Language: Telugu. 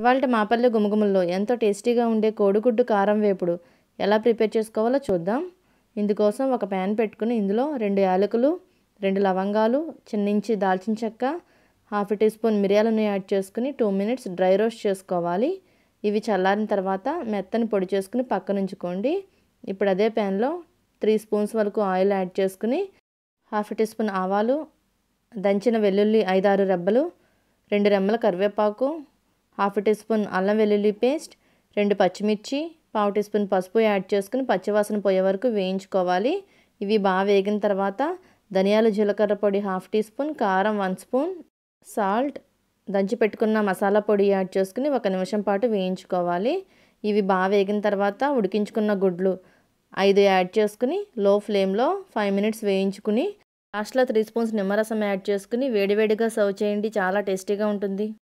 ఇవాళ మాపల్లె గుమగుమల్లో ఎంతో టేస్టీగా ఉండే కోడిగుడ్డు కారం వేపుడు ఎలా ప్రిపేర్ చేసుకోవాలో చూద్దాం ఇందుకోసం ఒక ప్యాన్ పెట్టుకుని ఇందులో రెండు యాలకులు రెండు లవంగాలు చిన్నించి దాల్చిన చెక్క హాఫ్ టీ స్పూన్ మిరియాలను యాడ్ చేసుకుని టూ మినిట్స్ డ్రై రోస్ట్ చేసుకోవాలి ఇవి చల్లారిన తర్వాత మెత్తని పొడి చేసుకుని పక్కనుంచుకోండి ఇప్పుడు అదే ప్యాన్లో త్రీ స్పూన్స్ వరకు ఆయిల్ యాడ్ చేసుకుని హాఫ్ టీ స్పూన్ ఆవాలు దంచిన వెల్లుల్లి ఐదారు రెబ్బలు రెండు రెమ్మల కరివేపాకు హాఫ్ టీ స్పూన్ అల్లం వెల్లుల్లి పేస్ట్ రెండు పచ్చిమిర్చి పావు టీ స్పూన్ పసుపు యాడ్ చేసుకుని పచ్చివాసన పోయే వరకు వేయించుకోవాలి ఇవి బాగా వేగిన తర్వాత ధనియాల జీలకర్ర పొడి హాఫ్ టీ స్పూన్ కారం వన్ స్పూన్ సాల్ట్ దంచి పెట్టుకున్న మసాలా పొడి యాడ్ చేసుకుని ఒక నిమిషం పాటు వేయించుకోవాలి ఇవి బాగా వేగిన తర్వాత ఉడికించుకున్న గుడ్లు ఐదు యాడ్ చేసుకుని లో ఫ్లేమ్లో ఫైవ్ మినిట్స్ వేయించుకుని లాస్ట్లో త్రీ స్పూన్స్ నిమ్మరసం యాడ్ చేసుకుని వేడివేడిగా సర్వ్ చేయండి చాలా టేస్టీగా ఉంటుంది